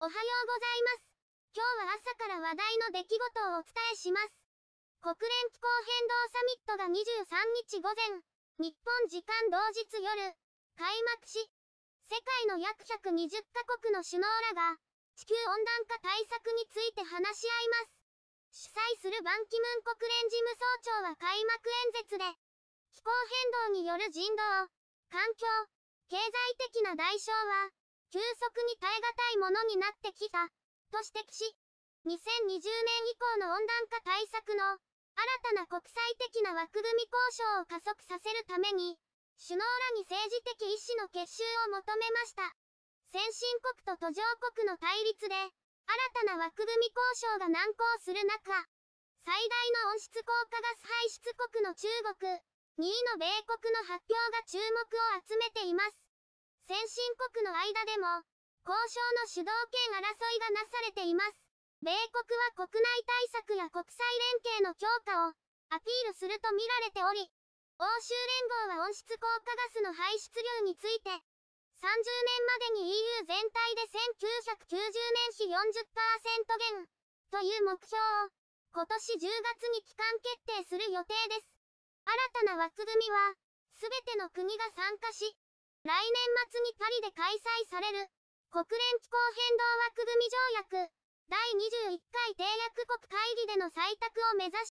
おはようございます。今日は朝から話題の出来事をお伝えします。国連気候変動サミットが23日午前、日本時間同日夜、開幕し、世界の約120カ国の首脳らが、地球温暖化対策について話し合います。主催するバンキムン国連事務総長は開幕演説で、気候変動による人道、環境、経済的な代償は、急速に耐え難いものになってきた、と指摘し、2020年以降の温暖化対策の新たな国際的な枠組み交渉を加速させるために、首脳らに政治的意思の結集を求めました。先進国と途上国の対立で、新たな枠組み交渉が難航する中、最大の温室効果ガス排出国の中国、2位の米国の発表が注目を集めています。先進国の間でも、交渉の主導権争いがなされています。米国は国内対策や国際連携の強化をアピールすると見られており、欧州連合は温室効果ガスの排出量について、30年までに EU 全体で1990年比40%減という目標を今年10月に期間決定する予定です。新たな枠組みは、すべての国が参加し、来年末にパリで開催される、国連気候変動枠組条約、第21回締約国会議での採択を目指し、